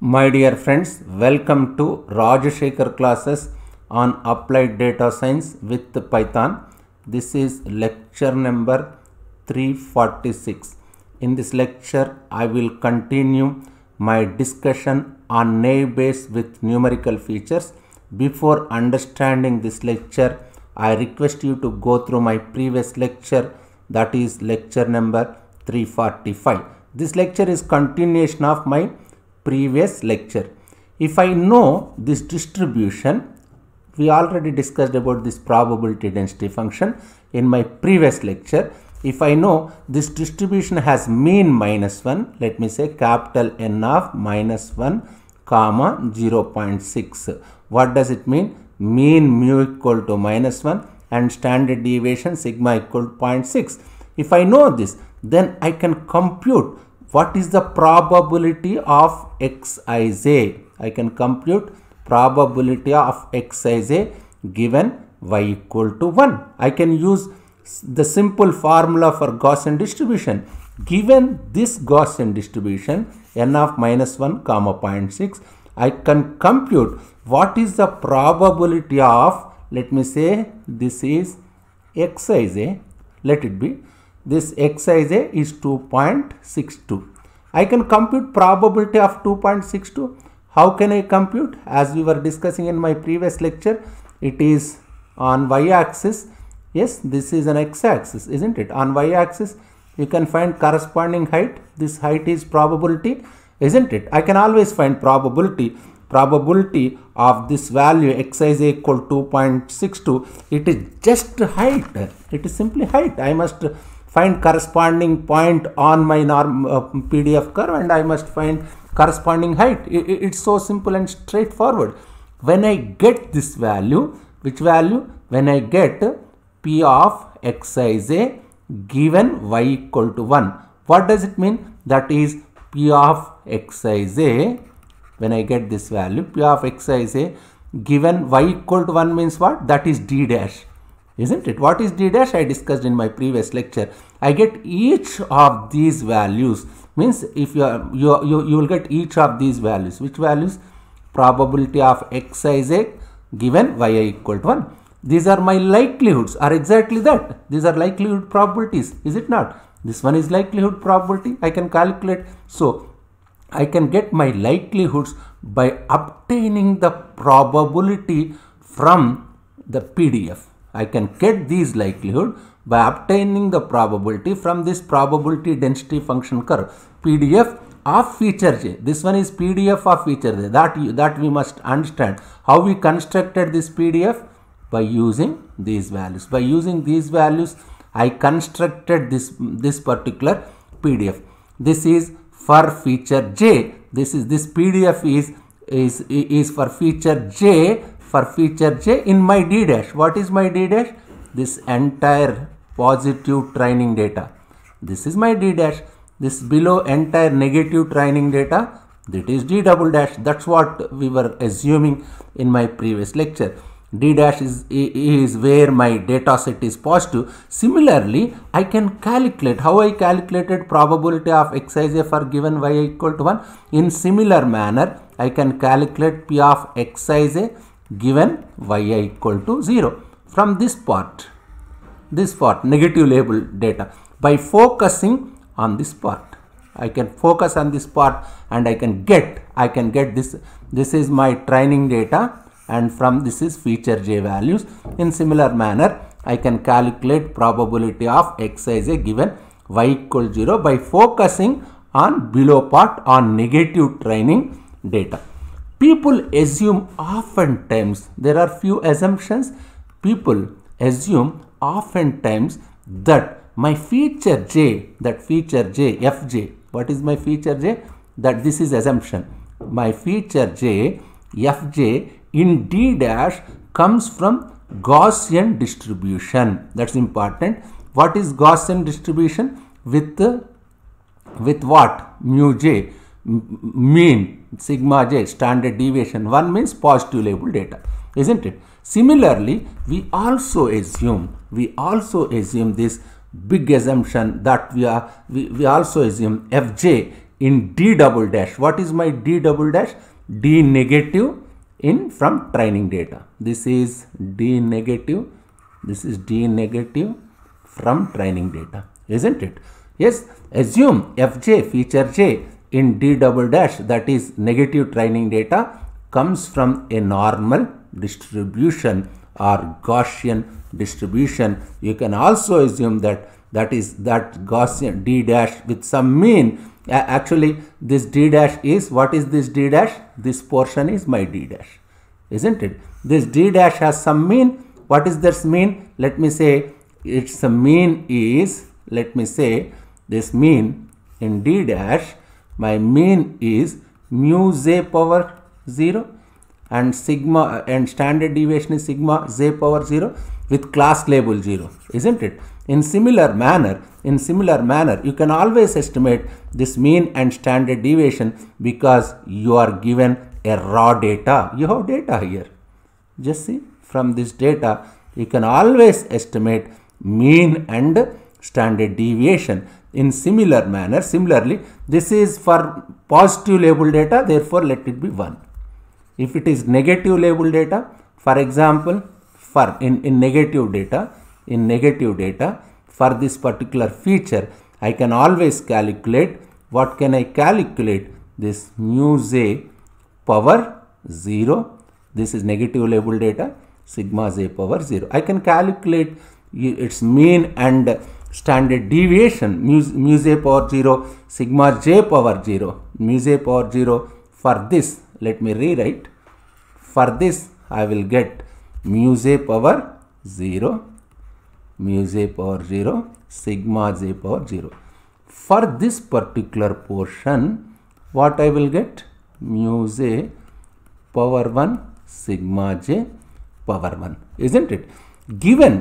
My dear friends, welcome to Rajashekhar classes on Applied Data Science with Python. This is lecture number 346. In this lecture, I will continue my discussion on naive Bayes with numerical features. Before understanding this lecture, I request you to go through my previous lecture that is lecture number 345. This lecture is continuation of my previous lecture. If I know this distribution, we already discussed about this probability density function in my previous lecture. If I know this distribution has mean minus 1, let me say capital N of minus 1 comma 0 0.6. What does it mean? Mean mu equal to minus 1 and standard deviation sigma equal to 0.6. If I know this, then I can compute what is the probability of xij? I can compute probability of xij given y equal to 1. I can use the simple formula for Gaussian distribution. Given this Gaussian distribution n of minus 1 comma 0.6, I can compute what is the probability of let me say this is xij let it be this xij is 2.62. I can compute probability of 2.62. How can I compute? As we were discussing in my previous lecture, it is on y-axis. Yes, this is an x-axis, isn't it? On y-axis, you can find corresponding height. This height is probability, isn't it? I can always find probability probability of this value xij equal 2.62 it is just height it is simply height i must find corresponding point on my norm uh, PDF curve and I must find corresponding height. It, it, it's so simple and straightforward. When I get this value, which value? When I get P of xij given y equal to 1. What does it mean? That is P of xij when I get this value P of xij given y equal to 1 means what? That is d dash isn't it? What is d dash? I discussed in my previous lecture. I get each of these values means if you, are, you, you, you will get each of these values which values probability of x is a given y equal to 1 these are my likelihoods are exactly that these are likelihood probabilities is it not this one is likelihood probability I can calculate so I can get my likelihoods by obtaining the probability from the PDF I can get these likelihood by obtaining the probability from this probability density function curve PDF of feature J. This one is PDF of feature J. That, that we must understand how we constructed this PDF by using these values. By using these values, I constructed this, this particular PDF. This is for feature J. This is this PDF is is is for feature J for feature J in my D dash. What is my D dash? This entire positive training data. This is my D dash. This below entire negative training data that is D double dash. That's what we were assuming in my previous lecture. D dash is, is where my data set is positive. Similarly, I can calculate how I calculated probability of xij for given y equal to 1. In similar manner, I can calculate p of xij given yi equal to 0. From this part, this part negative label data by focusing on this part. I can focus on this part and I can get, I can get this, this is my training data and from this is feature j values. In similar manner, I can calculate probability of x is a given y equal 0 by focusing on below part on negative training data people assume oftentimes, there are few assumptions, people assume oftentimes that my feature J, that feature J, Fj, what is my feature J? That this is assumption. My feature J, Fj in D dash comes from Gaussian distribution. That's important. What is Gaussian distribution? With, with what? Mu J mean sigma j standard deviation 1 means positive label data isn't it similarly we also assume we also assume this big assumption that we are we, we also assume fj in d double dash what is my d double dash d negative in from training data this is d negative this is d negative from training data isn't it yes assume fj feature j in D double dash that is negative training data comes from a normal distribution or Gaussian distribution. You can also assume that that is that Gaussian D dash with some mean. actually, this D dash is what is this D dash? This portion is my D dash, isn't it? This D dash has some mean. What is this mean? Let me say its mean is, let me say this mean in D dash my mean is mu z power 0 and sigma and standard deviation is sigma z power 0 with class label 0 isn't it in similar manner in similar manner you can always estimate this mean and standard deviation because you are given a raw data you have data here just see from this data you can always estimate mean and standard deviation in similar manner, similarly, this is for positive label data, therefore let it be 1. If it is negative label data, for example, for in, in negative data, in negative data, for this particular feature, I can always calculate, what can I calculate? This mu z power 0, this is negative label data, sigma z power 0. I can calculate its mean and standard deviation mu, mu j power 0 sigma j power 0 mu j power 0 for this let me rewrite for this I will get mu j power 0 mu j power 0 sigma j power 0 for this particular portion what I will get mu j power 1 sigma j power 1 isn't it given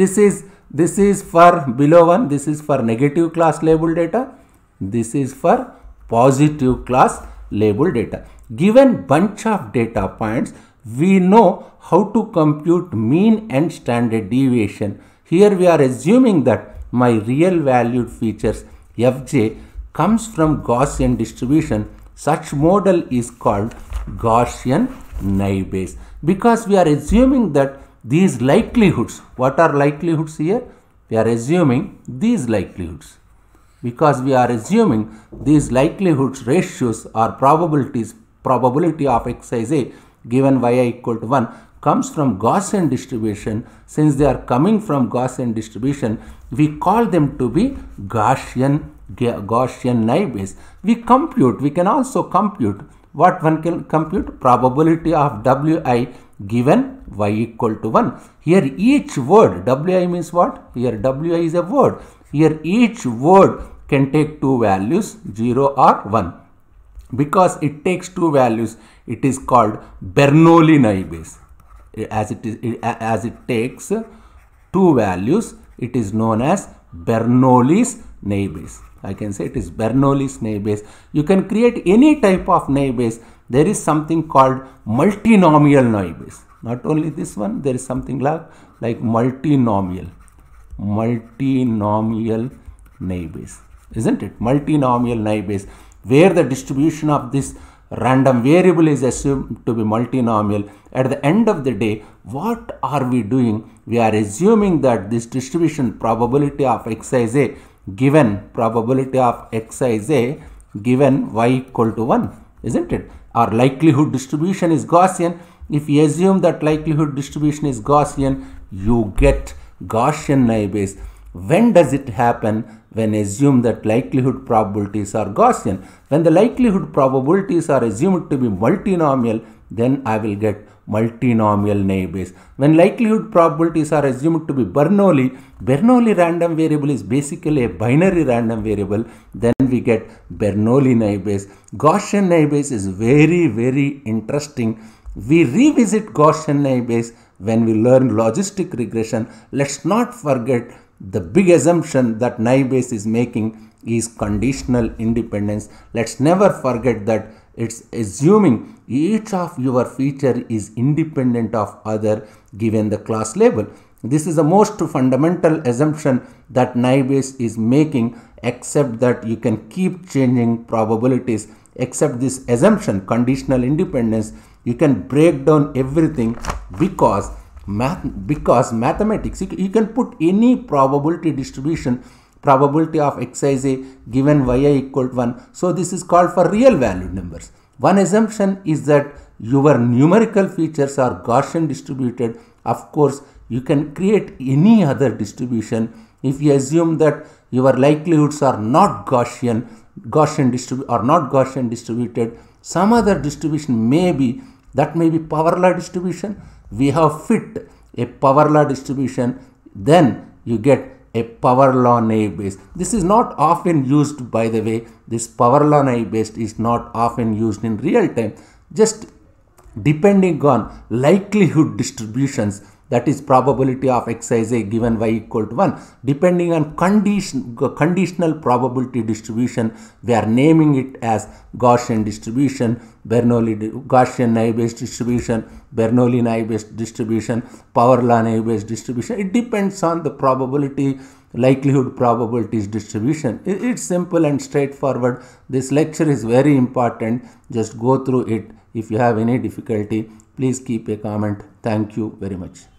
this is this is for below one this is for negative class label data this is for positive class label data given bunch of data points we know how to compute mean and standard deviation here we are assuming that my real valued features fj comes from gaussian distribution such model is called gaussian naive Bayes because we are assuming that these likelihoods. What are likelihoods here? We are assuming these likelihoods. Because we are assuming these likelihoods ratios or probabilities, probability of x is A given yi equal to 1 comes from Gaussian distribution. Since they are coming from Gaussian distribution, we call them to be Gaussian, Gaussian naive We compute, we can also compute what one can compute probability of wi given y equal to 1. Here each word wi means what? Here wi is a word. Here each word can take two values 0 or 1. Because it takes two values it is called Bernoulli naibes. Eh, as it, is, eh, as it takes two values it is known as Bernoulli's naibes. I can say it is Bernoulli's naibes. You can create any type of naibes there is something called multinomial noise. Not only this one, there is something like, like multinomial, multinomial neighbors, isn't it? Multinomial neighbors, where the distribution of this random variable is assumed to be multinomial. At the end of the day, what are we doing? We are assuming that this distribution probability of is a given probability of is a given y equal to 1, isn't it? or likelihood distribution is Gaussian, if you assume that likelihood distribution is Gaussian, you get Gaussian naive When does it happen? When assume that likelihood probabilities are Gaussian. When the likelihood probabilities are assumed to be multinomial, then I will get multinomial neighbors. When likelihood probabilities are assumed to be Bernoulli, Bernoulli random variable is basically a binary random variable, then we get Bernoulli neighbors. Gaussian neighbors is very, very interesting. We revisit Gaussian neighbors when we learn logistic regression. Let's not forget the big assumption that naïve is making is conditional independence. Let's never forget that it's assuming each of your feature is independent of other given the class label. This is the most fundamental assumption that Naibes is making except that you can keep changing probabilities except this assumption conditional independence you can break down everything because math because mathematics you, you can put any probability distribution probability of X is a given yi equal to 1. So this is called for real valued numbers. One assumption is that your numerical features are Gaussian distributed. Of course, you can create any other distribution if you assume that your likelihoods are not Gaussian, Gaussian or not Gaussian distributed. Some other distribution may be that may be power law distribution. We have fit a power law distribution, then you get a power law naive base. This is not often used by the way, this power law naive base is not often used in real time. Just depending on likelihood distributions, that is probability of X is a given y equal to 1 depending on condition, conditional probability distribution we are naming it as Gaussian distribution, Bernoulli Gaussian Naive distribution, Bernoulli Naive distribution, power law Naive distribution. It depends on the probability likelihood probabilities distribution. It's simple and straightforward. This lecture is very important. Just go through it. If you have any difficulty, please keep a comment. Thank you very much.